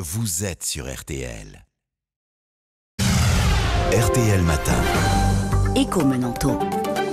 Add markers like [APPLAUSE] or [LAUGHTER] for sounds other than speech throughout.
Vous êtes sur RTL. RTL Matin. Écho Menanto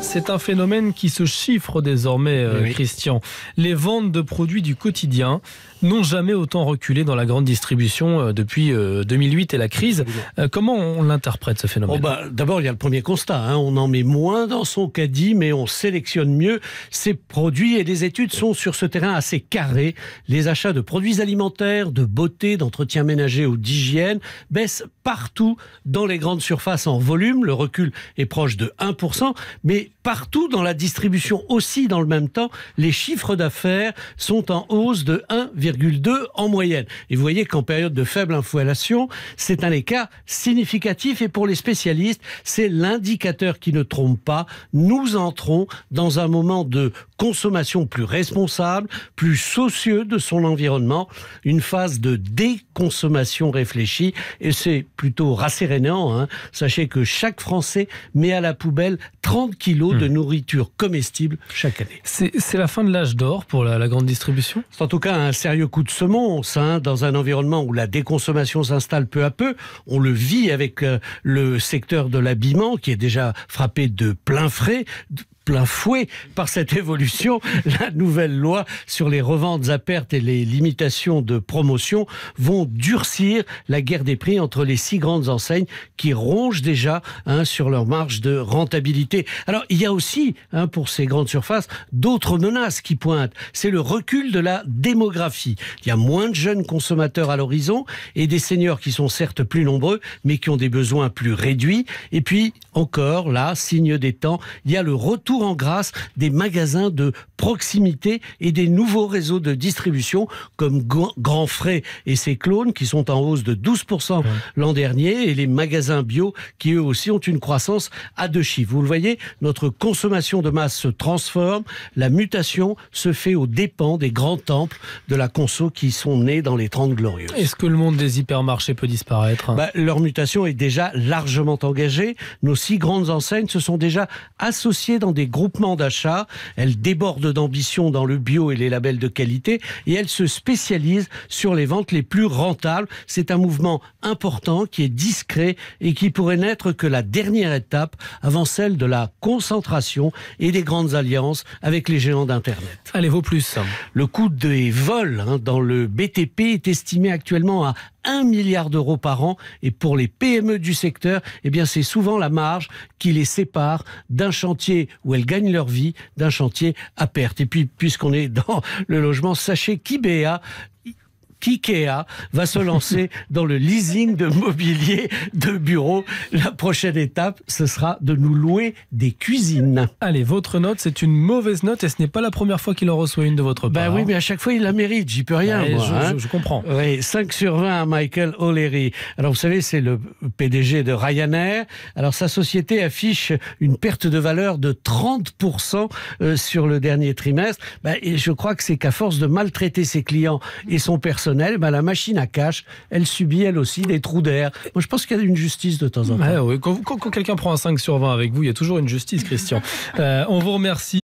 c'est un phénomène qui se chiffre désormais, euh, eh Christian. Les ventes de produits du quotidien n'ont jamais autant reculé dans la grande distribution euh, depuis 2008 euh, et la crise. comment on l'interprète ce phénomène oh, bah, D'abord, il y a le premier constat. Hein. On en met moins dans son caddie, mais on sélectionne mieux ses produits. Et les études sont sur ce terrain assez carré. Les achats de produits alimentaires, de beauté, d'entretien ménager ou d'hygiène baissent partout dans les grandes surfaces en volume. Le recul est proche de 1%, mais partout dans la distribution aussi dans le même temps, les chiffres d'affaires sont en hausse de 1,2 en moyenne. Et vous voyez qu'en période de faible inflation, c'est un écart significatif et pour les spécialistes, c'est l'indicateur qui ne trompe pas. Nous entrons dans un moment de consommation plus responsable, plus soucieux de son environnement, une phase de déconsommation réfléchie et c'est plutôt rassérénant. Hein. Sachez que chaque Français met à la poubelle 30 kilos de hmm. nourriture comestible chaque année. C'est la fin de l'âge d'or pour la, grande distribution C'est en tout cas un sérieux coup de semonce hein, dans un environnement où la déconsommation s'installe peu à peu. On le vit avec euh, le secteur de l'habillement qui est déjà frappé de plein frais plein fouet par cette [LAUGHS] évolution. La nouvelle loi sur les reventes à perte et les limitations de promotion vont durcir la guerre des prix entre les six grandes enseignes qui rongent déjà hein, sur leur marge de rentabilité. Alors il y a aussi, hein, pour ces grandes surfaces, d'autres menaces qui pointent. C'est le recul de la démographie. Il y a moins de jeunes consommateurs à l'horizon et des seniors qui sont certes plus nombreux, mais qui ont des besoins plus réduits. Et puis encore, là, signe des temps, il y a le retour en grâce des magasins de proximité et des nouveaux réseaux de distribution comme Grand Frais et ses clones qui sont en hausse de 12% l'an dernier et les magasins bio qui eux aussi ont une croissance à deux chiffres. Vous le voyez, notre consommation de masse se transforme, la mutation se fait aux dépens des grands temples de la conso qui sont nés dans les 30 glorieuses. Est-ce que le monde des hypermarchés peut disparaître bah, Leur mutation est déjà largement engagée. Nos six grandes enseignes se sont déjà associées dans des les groupements d'achats. Elle déborde d'ambition dans le bio et les labels de qualité et elle se spécialise sur les ventes les plus rentables. C'est un mouvement important qui est discret et qui pourrait n'être que la dernière étape avant celle de la concentration et des grandes alliances avec les géants d'Internet. Allez, vaut plus. Le coût des vols hein, dans le BTP est estimé actuellement à 1 milliard d'euros par an. Et pour les PME du secteur, eh bien, c'est souvent la marge qui les sépare d'un chantier où elles gagnent leur vie d'un chantier à perte. Et puis, puisqu'on est dans le logement, sachez qu'IBA qu'IKEA va se lancer [LAUGHS] dans le leasing de mobilier de bureau. La prochaine étape, ce sera de nous louer des cuisines. Allez, votre note, c'est une mauvaise note et ce n'est pas la première fois qu'il en reçoit une de votre bah part. Ben oui, hein. mais à chaque fois, il la mérite, j'y peux rien. Bah, hein. je, comprends. Oui, 5 sur 20 à Michael O'Leary. Alors, vous savez, c'est le PDG de Ryanair. Alors, sa société affiche une perte de valeur de 30% euh, sur le dernier trimestre. Bah, et je crois que c'est qu'à force de maltraiter ses clients et son personnel, bah, la machine à cash, elle subit elle aussi des trous d'air. Moi, je pense qu'il y a une justice de temps en temps. Ah quand, quelqu'un prend un 5 sur 20 avec vous, il y a toujours une justice, Christian. [LAUGHS] Euh, on vous remercie.